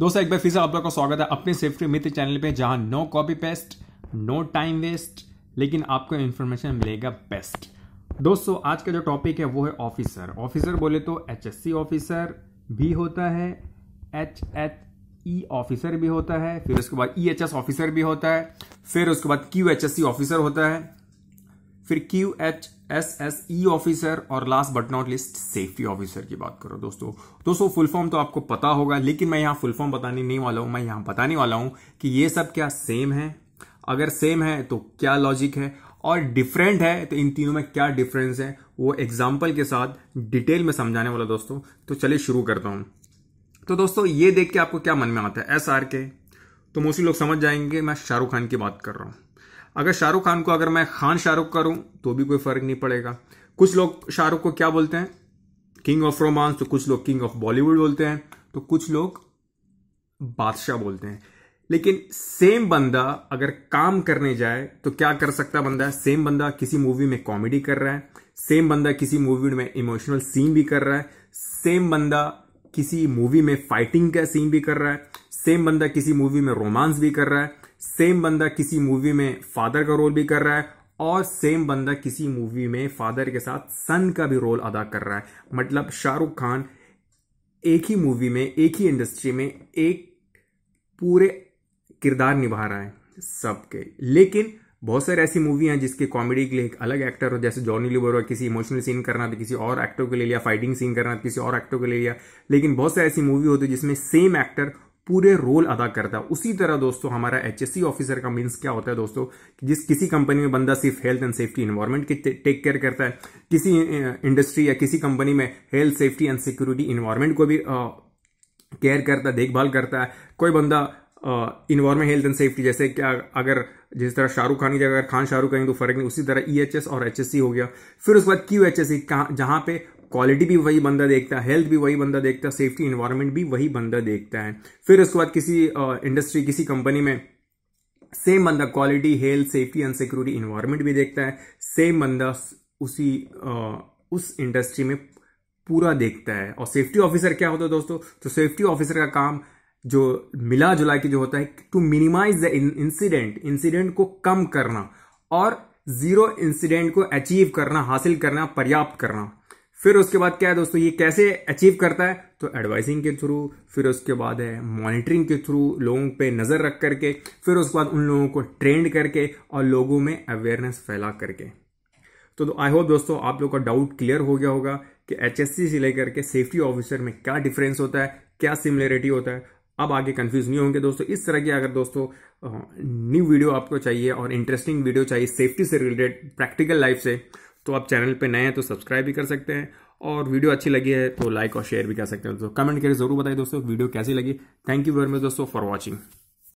दोस्तों एक बार फिर से आप लोग का स्वागत है अपने सेफ्टी मित्र चैनल पे जहां no copy paste no time waste लेकिन आपको इन्फॉर्मेशन मिलेगा बेस्ट दोस्तों आज का जो टॉपिक है वो है ऑफिसर ऑफिसर बोले तो एच ऑफिसर भी होता है एच एच ई ऑफिसर भी होता है फिर उसके बाद ई एच एस ऑफिसर भी होता है फिर उसके बाद Q H S C officer होता है फिर Q H S S E officer और last but not least safety officer की बात करो दोस्तों दोस्तों फुल फॉर्म तो आपको पता होगा लेकिन मैं यहां फुल फॉर्म बताने नहीं वाला हूं मैं यहां बताने वाला हूं कि ये सब क्या सेम है अगर सेम है तो क्या लॉजिक है और डिफरेंट है तो इन तीनों में क्या डिफरेंस है वो एग्जाम्पल के साथ डिटेल में समझाने वाला दोस्तों तो चलिए शुरू करता हूं तो दोस्तों ये देख के आपको क्या मन में आता है एस आर के तो मोस्टली लोग समझ जाएंगे मैं शाहरुख खान की बात कर रहा हूं अगर शाहरुख खान को अगर मैं खान शाहरुख करूं तो भी कोई फर्क नहीं पड़ेगा कुछ लोग शाहरुख को क्या बोलते हैं किंग ऑफ रोमांस तो कुछ लोग किंग ऑफ बॉलीवुड बोलते हैं तो कुछ लोग बादशाह बोलते हैं लेकिन सेम बंदा अगर काम करने जाए तो क्या कर सकता बंदा सेम बंदा किसी मूवी में कॉमेडी कर रहा है सेम बंदा किसी मूवी में इमोशनल सीन भी कर रहा है सेम बंदा किसी मूवी में फाइटिंग का सीन भी कर रहा है सेम बंदा किसी मूवी में रोमांस भी कर रहा है सेम बंदा किसी मूवी में फादर का रोल भी कर रहा है और सेम बंदा किसी मूवी में फादर के साथ सन का भी रोल अदा कर रहा है मतलब शाहरुख खान एक ही मूवी में एक ही इंडस्ट्री में एक पूरे किरदार निभा रहा है सबके लेकिन बहुत सारी ऐसी मूवी हैं जिसके कॉमेडी के लिए एक अलग एक्टर हो जैसे जॉनी लिबर किसी इमोशनल सीन करना तो किसी और एक्टर को ले लिया फाइटिंग सीन करना तो किसी और एक्टर को ले लिया लेकिन बहुत सारी ऐसी मूवी होती है जिसमें सेम एक्टर पूरे रोल अदा करता है उसी तरह दोस्तों हमारा एच ऑफिसर का मीन्स क्या होता है दोस्तों कि जिस किसी कंपनी में बंदा सिर्फ हेल्थ एंड सेफ्टी इन्वायरमेंट की टेक केयर करता है किसी इंडस्ट्री या किसी कंपनी में health safety and security environment को भी केयर करता है देखभाल करता है कोई बंदा इन्वायरमेंट हेल्थ एंड सेफ्टी जैसे क्या अगर जिस तरह शाहरुख खान की जगह अगर खान शाहरुख कहेंगे तो फर्क नहीं उसी तरह ई एच एस और एच एस सी हो गया फिर उसके बाद क्यू एच एस सी जहाँ पे क्वालिटी भी वही बंदा देखता है हेल्थ भी वही बंदा देखता है सेफ्टी इन्वायरमेंट भी वही बंदा देखता है फिर उसके बाद किसी इंडस्ट्री किसी कंपनी में सेम बंदा quality health safety and security environment भी देखता है सेम बंदा उसी उस इंडस्ट्री में पूरा देखता है और सेफ्टी ऑफिसर क्या होता है दोस्तों तो सेफ्टी ऑफिसर का काम जो मिला जुला के जो होता है to minimise the incident incident को कम करना और जीरो इंसिडेंट को अचीव करना हासिल करना पर्याप्त करना फिर उसके बाद क्या है दोस्तों ये कैसे अचीव करता है तो एडवाइजिंग के थ्रू फिर उसके बाद है मॉनिटरिंग के थ्रू लोगों पे नज़र रख करके फिर उसके बाद उन लोगों को ट्रेंड करके और लोगों में अवेयरनेस फैला करके तो आई होप दोस्तों आप लोग का डाउट क्लियर हो गया होगा कि एच से लेकर के सेफ्टी ऑफिसर में क्या डिफरेंस होता है क्या सिमिलरिटी होता है अब आगे कंफ्यूज नहीं होंगे दोस्तों इस तरह की अगर दोस्तों न्यू वीडियो आपको चाहिए और इंटरेस्टिंग वीडियो चाहिए सेफ्टी से रिलेटेड प्रैक्टिकल लाइफ से तो आप चैनल पे नए हैं तो सब्सक्राइब भी कर सकते हैं और वीडियो अच्छी लगी है तो लाइक और शेयर भी कर सकते हैं दोस्तों कमेंट करके जरूर बताइए दोस्तों वीडियो कैसी लगी थैंक यू वेरी मच दोस्तों फॉर वॉचिंग